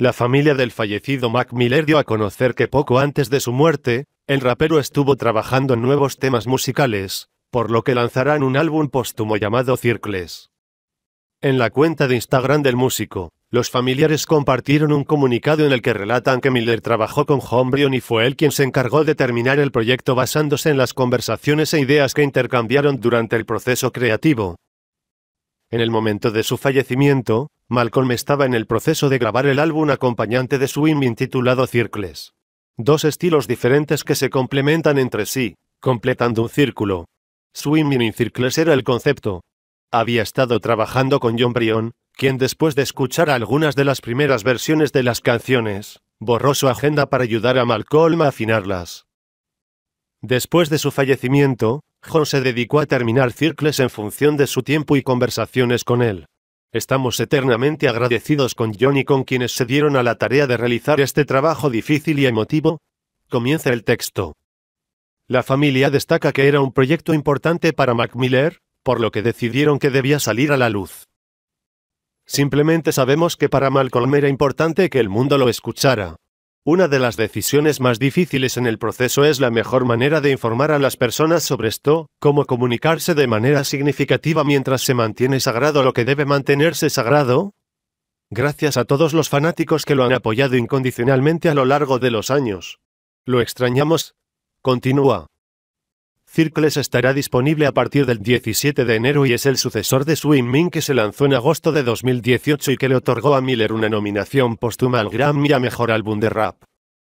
La familia del fallecido Mac Miller dio a conocer que poco antes de su muerte, el rapero estuvo trabajando en nuevos temas musicales, por lo que lanzarán un álbum póstumo llamado Circles. En la cuenta de Instagram del músico, los familiares compartieron un comunicado en el que relatan que Miller trabajó con Hombrion y fue él quien se encargó de terminar el proyecto basándose en las conversaciones e ideas que intercambiaron durante el proceso creativo. En el momento de su fallecimiento, Malcolm estaba en el proceso de grabar el álbum acompañante de Swimming titulado Circles. Dos estilos diferentes que se complementan entre sí, completando un círculo. Swimming in Circles era el concepto. Había estado trabajando con John Brion, quien después de escuchar algunas de las primeras versiones de las canciones, borró su agenda para ayudar a Malcolm a afinarlas. Después de su fallecimiento, John se dedicó a terminar Circles en función de su tiempo y conversaciones con él. Estamos eternamente agradecidos con John y con quienes se dieron a la tarea de realizar este trabajo difícil y emotivo. Comienza el texto. La familia destaca que era un proyecto importante para Mac por lo que decidieron que debía salir a la luz. Simplemente sabemos que para Malcolm era importante que el mundo lo escuchara. Una de las decisiones más difíciles en el proceso es la mejor manera de informar a las personas sobre esto, cómo comunicarse de manera significativa mientras se mantiene sagrado lo que debe mantenerse sagrado. Gracias a todos los fanáticos que lo han apoyado incondicionalmente a lo largo de los años. Lo extrañamos. Continúa. Circles estará disponible a partir del 17 de enero y es el sucesor de Swimming que se lanzó en agosto de 2018 y que le otorgó a Miller una nominación póstuma al Grammy a Mejor Álbum de Rap.